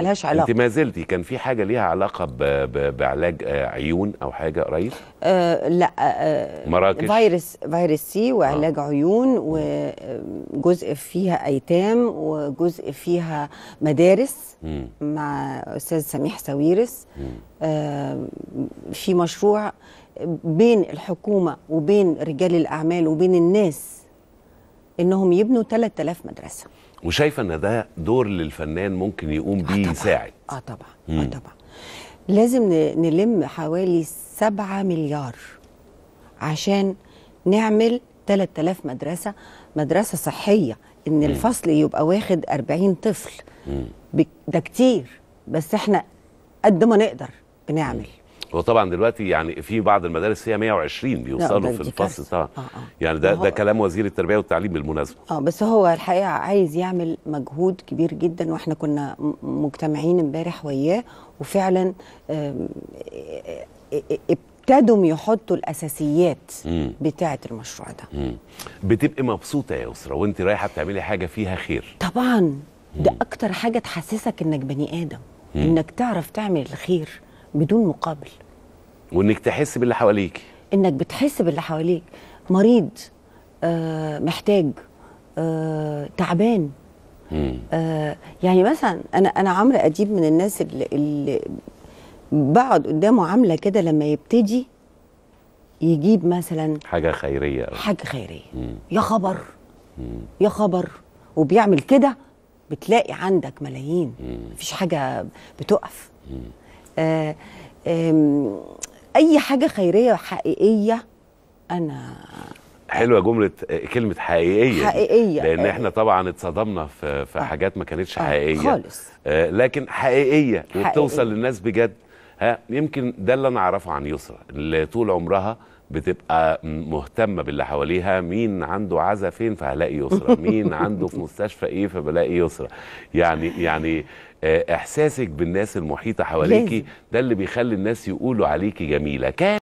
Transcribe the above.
ملهاش علاقه انت ما زلتي كان في حاجه ليها علاقه ب... ب... بعلاج آه، عيون او حاجه قريب آه لا آه مراكش فيروس فيروس سي وعلاج آه. عيون وجزء فيها ايتام وجزء فيها مدارس مم. مع استاذ سميح ساويرس آه في مشروع بين الحكومه وبين رجال الاعمال وبين الناس انهم يبنوا 3000 مدرسه وشايفه ان ده دور للفنان ممكن يقوم آه، بيه آه يساعد اه طبعا اه طبعا لازم نلم حوالي 7 مليار عشان نعمل 3000 مدرسه مدرسه صحيه ان مم. الفصل يبقى واخد 40 طفل مم. ده كتير بس احنا قد ما نقدر بنعمل مم. هو طبعا دلوقتي يعني في بعض المدارس هي 120 بيوصلوا في الفصل طبعا آه آه. يعني ده ده كلام وزير التربيه والتعليم بالمناسبه اه بس هو الحقيقه عايز يعمل مجهود كبير جدا واحنا كنا مجتمعين امبارح وياه وفعلا آه، آه، آه، ابتدوا يحطوا الاساسيات بتاعه المشروع ده مم. بتبقي مبسوطه يا اسره وانت رايحه بتعملي حاجه فيها خير طبعا ده اكتر حاجه تحسسك انك بني ادم مم. انك تعرف تعمل الخير بدون مقابل وانك تحس باللي حواليك انك بتحس باللي حواليك مريض آه محتاج آه تعبان آه يعني مثلا انا انا عمرو اديب من الناس اللي, اللي بقعد قدامه عامله كده لما يبتدي يجيب مثلا حاجه خيريه أو. حاجه خيريه مم. يا خبر مم. يا خبر وبيعمل كده بتلاقي عندك ملايين مم. مفيش حاجه بتقف آه اي حاجه خيريه حقيقيه انا حلوه جمله كلمه حقيقيه حقيقيه لان احنا طبعا اتصدمنا في في آه. حاجات ما كانتش آه، حقيقيه خالص آه، لكن حقيقيه وبتوصل للناس بجد ها يمكن ده اللي انا اعرفه عن يسرا اللي طول عمرها بتبقى مهتمه باللي حواليها مين عنده عزا فين فهلاقي يسرة مين عنده في مستشفى ايه فبلاقي يسرة يعني يعني آه، احساسك بالناس المحيطه حواليكي ده اللي بيخلي الناس يقولوا عليكي جميله